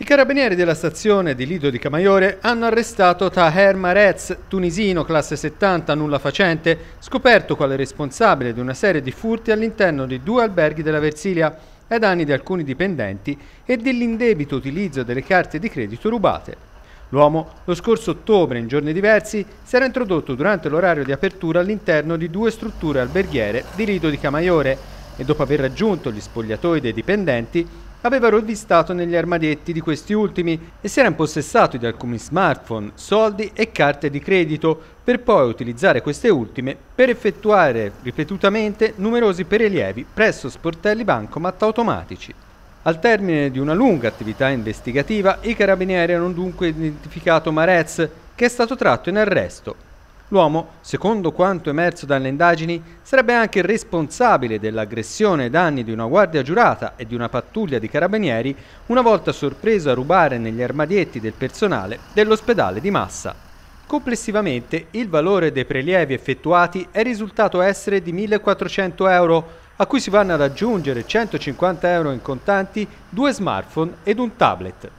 I carabinieri della stazione di Lido di Camaiore hanno arrestato Taher Marez, tunisino classe 70 nulla facente, scoperto quale responsabile di una serie di furti all'interno di due alberghi della Versilia ai danni di alcuni dipendenti e dell'indebito utilizzo delle carte di credito rubate. L'uomo, lo scorso ottobre, in giorni diversi, si era introdotto durante l'orario di apertura all'interno di due strutture alberghiere di Lido di Camaiore e dopo aver raggiunto gli spogliatoi dei dipendenti aveva rovistato negli armadietti di questi ultimi e si era impossessato di alcuni smartphone, soldi e carte di credito per poi utilizzare queste ultime per effettuare ripetutamente numerosi prelievi presso sportelli bancomat automatici. Al termine di una lunga attività investigativa, i carabinieri hanno dunque identificato Marez, che è stato tratto in arresto L'uomo, secondo quanto emerso dalle indagini, sarebbe anche responsabile dell'aggressione ai danni di una guardia giurata e di una pattuglia di carabinieri una volta sorpreso a rubare negli armadietti del personale dell'ospedale di Massa. Complessivamente il valore dei prelievi effettuati è risultato essere di 1.400 euro, a cui si vanno ad aggiungere 150 euro in contanti, due smartphone ed un tablet.